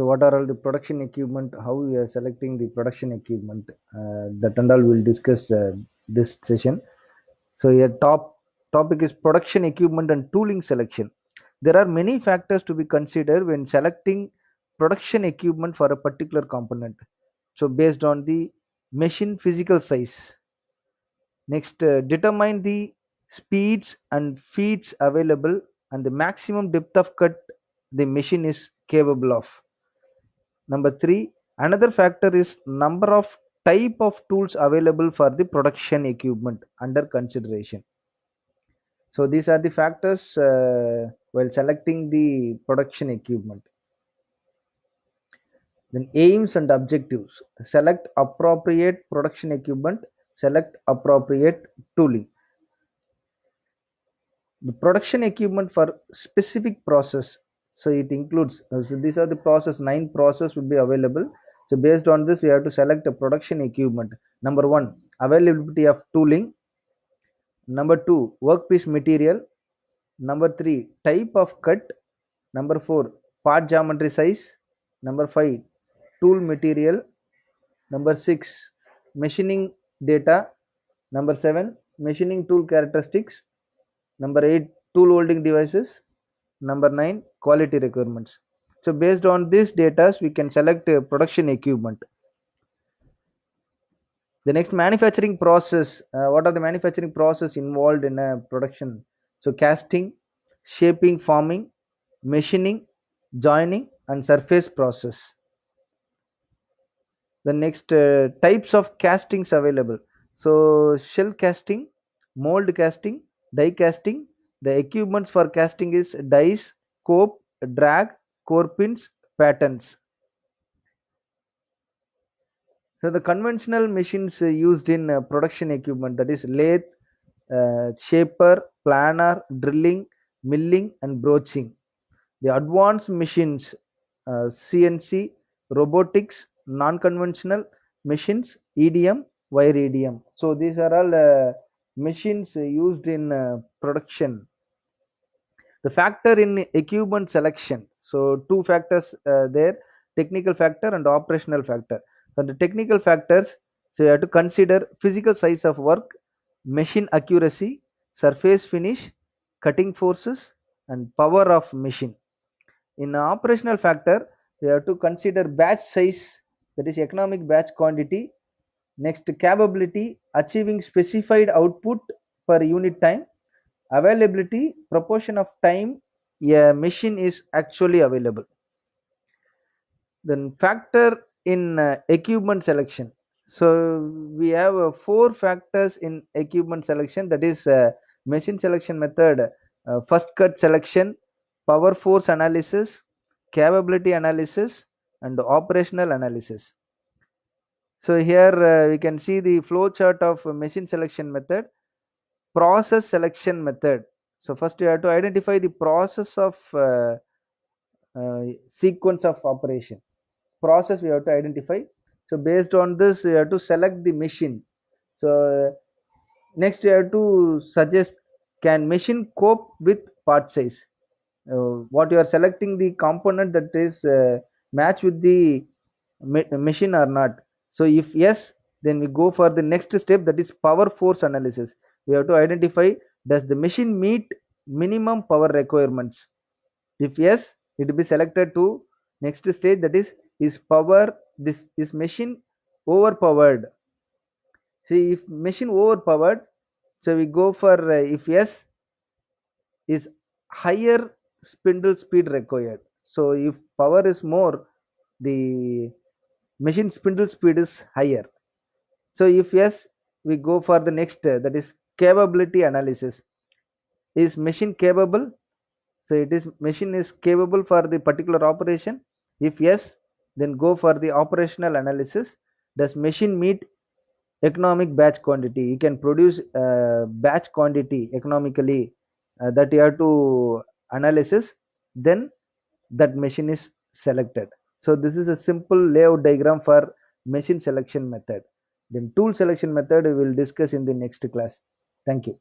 so what are all the production equipment how we are selecting the production equipment uh, that and all we'll discuss uh, this session so your top topic is production equipment and tooling selection there are many factors to be considered when selecting production equipment for a particular component so based on the machine physical size next uh, determine the speeds and feeds available and the maximum depth of cut the machine is capable of Number three, another factor is number of type of tools available for the production equipment under consideration. So these are the factors uh, while selecting the production equipment. Then aims and objectives. Select appropriate production equipment. Select appropriate tooling. The production equipment for specific process so it includes uh, so these are the process nine process would be available so based on this we have to select a production equipment number one availability of tooling number two workpiece material number three type of cut number four part geometry size number five tool material number six machining data number seven machining tool characteristics number eight tool holding devices number 9 quality requirements so based on these data we can select uh, production equipment the next manufacturing process uh, what are the manufacturing process involved in a production so casting shaping forming machining joining and surface process the next uh, types of castings available so shell casting mold casting die casting the equipments for casting is dies, cope, drag, core pins, patterns. So the conventional machines used in uh, production equipment that is lathe, uh, shaper, planer, drilling, milling and broaching. The advanced machines uh, CNC, robotics, non-conventional machines, EDM, wire EDM. So these are all uh, machines used in uh, production the factor in equipment selection so two factors uh, there technical factor and operational factor so the technical factors so you have to consider physical size of work machine accuracy surface finish cutting forces and power of machine in operational factor you have to consider batch size that is economic batch quantity next capability achieving specified output per unit time availability proportion of time a machine is actually available then factor in uh, equipment selection so we have uh, four factors in equipment selection that is uh, machine selection method uh, first cut selection power force analysis capability analysis and operational analysis so here uh, we can see the flow chart of machine selection method process selection method so first you have to identify the process of uh, uh, sequence of operation process we have to identify so based on this you have to select the machine so next you have to suggest can machine cope with part size uh, what you are selecting the component that is uh, match with the ma machine or not so if yes then we go for the next step that is power force analysis we have to identify does the machine meet minimum power requirements if yes it will be selected to next stage that is is power this is machine overpowered see if machine overpowered so we go for uh, if yes is higher spindle speed required so if power is more the machine spindle speed is higher so if yes we go for the next uh, that is capability analysis is machine capable so it is machine is capable for the particular operation if yes then go for the operational analysis does machine meet economic batch quantity you can produce uh, batch quantity economically uh, that you have to analysis then that machine is selected so this is a simple layout diagram for machine selection method then tool selection method we will discuss in the next class Thank you.